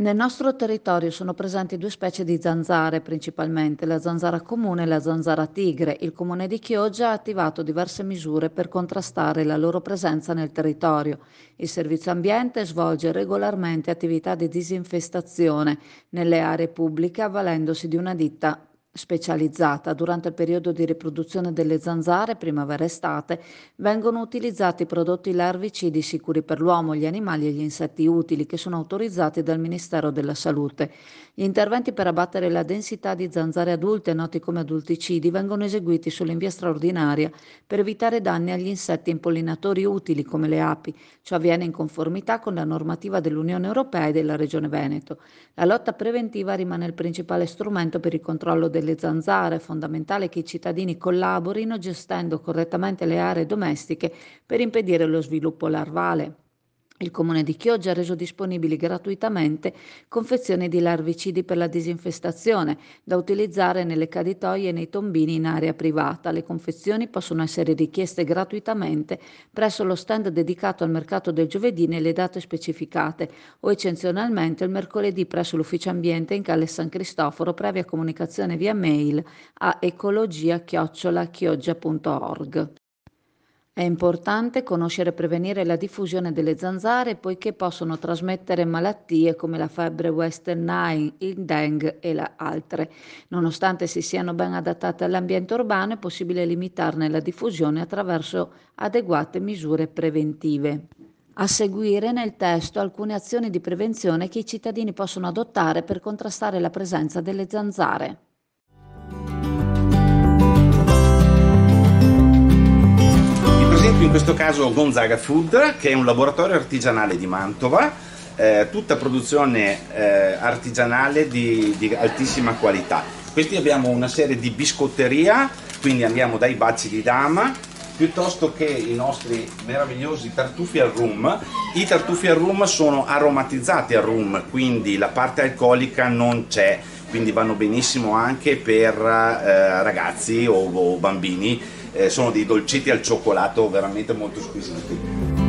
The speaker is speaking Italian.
Nel nostro territorio sono presenti due specie di zanzare principalmente, la zanzara comune e la zanzara tigre. Il comune di Chioggia ha attivato diverse misure per contrastare la loro presenza nel territorio. Il servizio ambiente svolge regolarmente attività di disinfestazione nelle aree pubbliche avvalendosi di una ditta specializzata durante il periodo di riproduzione delle zanzare primavera-estate vengono utilizzati prodotti larvicidi sicuri per l'uomo, gli animali e gli insetti utili che sono autorizzati dal Ministero della Salute. Gli interventi per abbattere la densità di zanzare adulte noti come adulticidi vengono eseguiti solo in via straordinaria per evitare danni agli insetti impollinatori utili come le api. Ciò avviene in conformità con la normativa dell'Unione Europea e della Regione Veneto. La lotta preventiva rimane il principale strumento per il controllo dei delle zanzare è fondamentale che i cittadini collaborino gestendo correttamente le aree domestiche per impedire lo sviluppo larvale. Il comune di Chioggia ha reso disponibili gratuitamente confezioni di larvicidi per la disinfestazione da utilizzare nelle caditoie e nei tombini in area privata. Le confezioni possono essere richieste gratuitamente presso lo stand dedicato al mercato del giovedì nelle date specificate o eccezionalmente il mercoledì presso l'ufficio ambiente in Calle San Cristoforo previa comunicazione via mail a ecologia-chioggia.org. È importante conoscere e prevenire la diffusione delle zanzare poiché possono trasmettere malattie come la febbre Western Nine, il dengue e la altre. Nonostante si siano ben adattate all'ambiente urbano, è possibile limitarne la diffusione attraverso adeguate misure preventive. A seguire nel testo alcune azioni di prevenzione che i cittadini possono adottare per contrastare la presenza delle zanzare. in questo caso Gonzaga Food, che è un laboratorio artigianale di Mantova, eh, tutta produzione eh, artigianale di, di, altissima qualità. Questi abbiamo una serie di biscotteria, quindi andiamo dai baci di dama, piuttosto che i nostri meravigliosi tartufi al rum. I tartufi al rum sono aromatizzati al rum, quindi la parte alcolica non c'è, quindi vanno benissimo anche per eh, ragazzi o, o bambini eh, sono dei dolcetti al cioccolato veramente molto squisiti.